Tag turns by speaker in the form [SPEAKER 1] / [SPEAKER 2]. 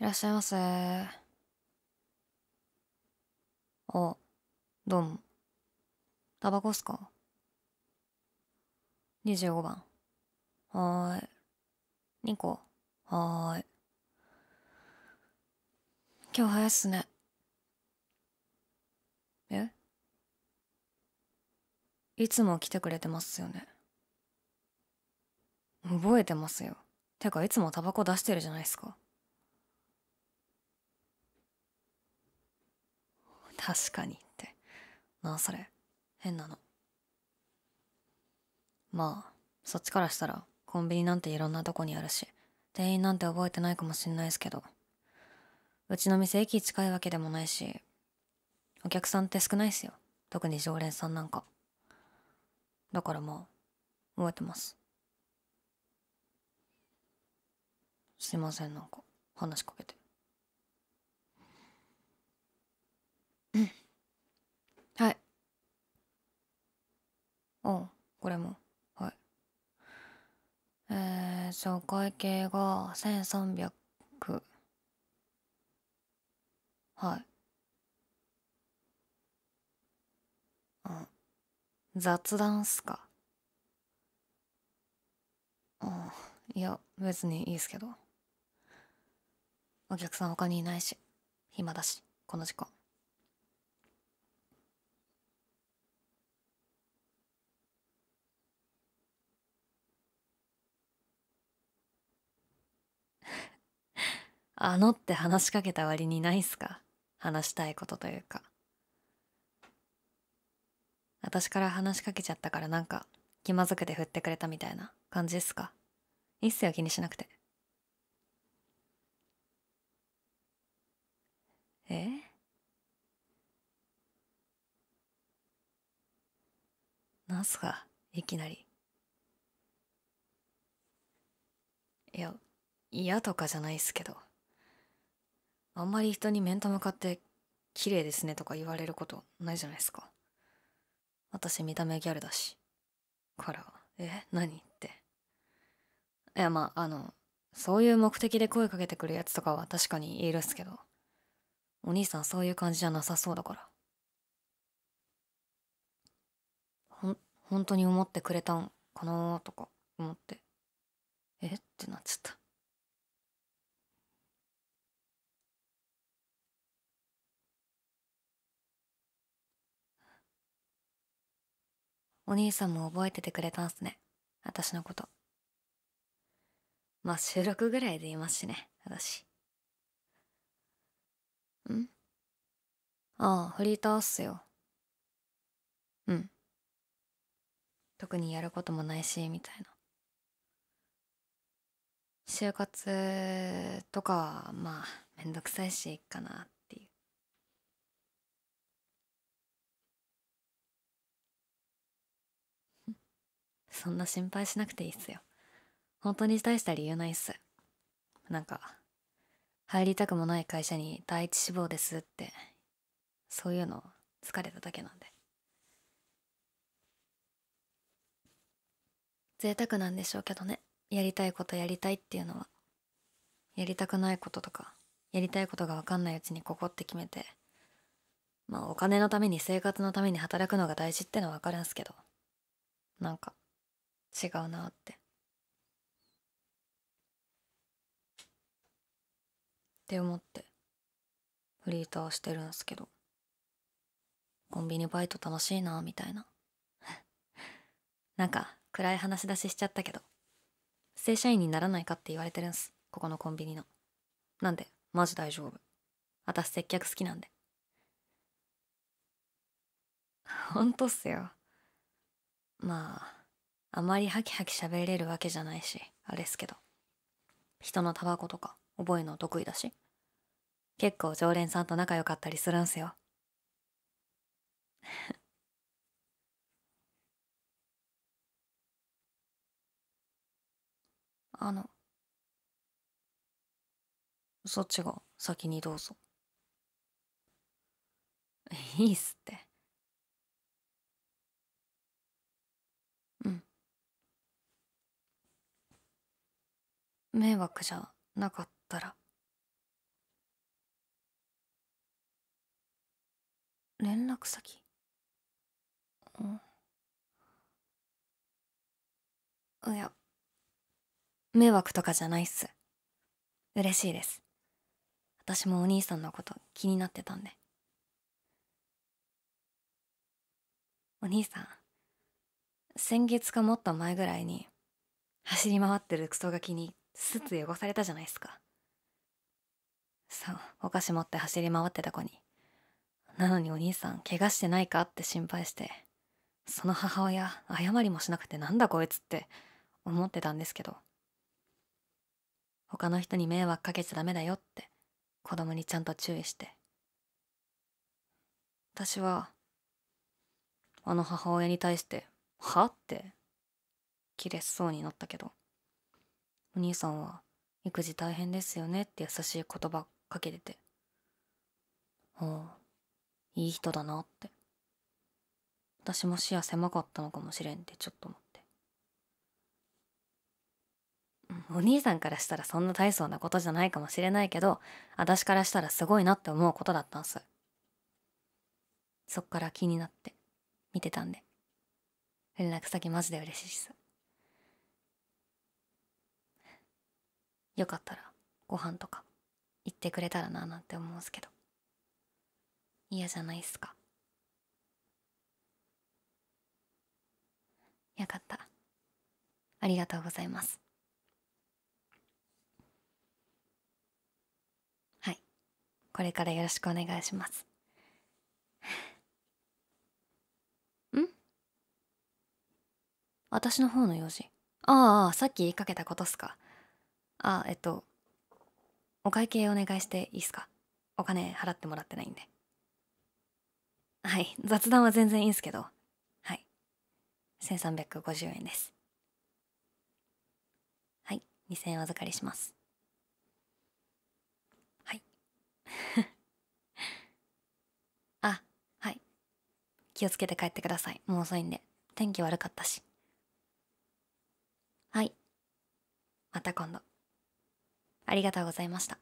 [SPEAKER 1] いらっしゃいませあどうもタバコっすか25番はーい2個はーい今日早いっすねえいつも来てくれてますよね覚えてますよてかいつもタバコ出してるじゃないっすか確かにってなあそれ変なのまあそっちからしたらコンビニなんていろんなとこにあるし店員なんて覚えてないかもしんないですけどうちの店駅近いわけでもないしお客さんって少ないっすよ特に常連さんなんかだからまあ覚えてますすいませんなんか話しかけてあこれもはいえー、じゃあ会計が1300はいあ雑談っすかあいや別にいいっすけどお客さん他にいないし暇だしこの時間あのって話しかけた割にないっすか話したいことというか。私から話しかけちゃったからなんか気まずくて振ってくれたみたいな感じっすかいいっすよ気にしなくて。えなんすかいきなり。いや嫌とかじゃないっすけど。あんまり人に面と向かって綺麗ですねとか言われることないじゃないですか私見た目ギャルだしからえ何っていやまああのそういう目的で声かけてくるやつとかは確かにいるっすけどお兄さんそういう感じじゃなさそうだからほん本当に思ってくれたんかなとか思ってえってなっちゃったお兄さんも覚えててくれたんすね私のことまあ収録ぐらいでいますしね私んああフリーターっすようん特にやることもないしみたいな就活とかはまあめんどくさいしいかなっそんな心配しなくていいっすよ本当に大した理由ないっすなんか入りたくもない会社に第一志望ですってそういうの疲れただけなんで贅沢なんでしょうけどねやりたいことやりたいっていうのはやりたくないこととかやりたいことが分かんないうちにここって決めてまあお金のために生活のために働くのが大事ってのは分かるんすけどなんか違うなってって思ってフリーターしてるんすけどコンビニバイト楽しいなみたいな なんか暗い話し出ししちゃったけど正社員にならないかって言われてるんすここのコンビニのなんでマジ大丈夫私接客好きなんで 本当っすよまああまりハキハキ喋れるわけじゃないしあれっすけど人のタバコとか覚えの得意だし結構常連さんと仲良かったりするんすよ あのそっちが先にどうぞ いいっすって迷惑じゃなかったら連絡先うんいや迷惑とかじゃないっす嬉しいです私もお兄さんのこと気になってたんでお兄さん先月かもっと前ぐらいに走り回ってるクソガキにスーツ汚されたじゃないですかそうお菓子持って走り回ってた子になのにお兄さん怪我してないかって心配してその母親謝りもしなくてなんだこいつって思ってたんですけど他の人に迷惑かけちゃダメだよって子供にちゃんと注意して私はあの母親に対して「は?」って切れそうになったけどお兄さんは育児大変ですよねって優しい言葉かけてて。ほう、いい人だなって。私も視野狭かったのかもしれんってちょっと思って。お兄さんからしたらそんな大層なことじゃないかもしれないけど、私からしたらすごいなって思うことだったんす。そっから気になって、見てたんで。連絡先マジで嬉しいっす。よかったらご飯とか行ってくれたらななんて思うんすけど嫌じゃないっすかよかったありがとうございますはいこれからよろしくお願いします ん私の方の用事ああさっき言いかけたことっすかあえっとお会計お願いしていいっすかお金払ってもらってないんではい雑談は全然いいんすけどはい1350円ですはい2000円預かりしますはい あはい気をつけて帰ってくださいもう遅いんで天気悪かったしはいまた今度ありがとうございました。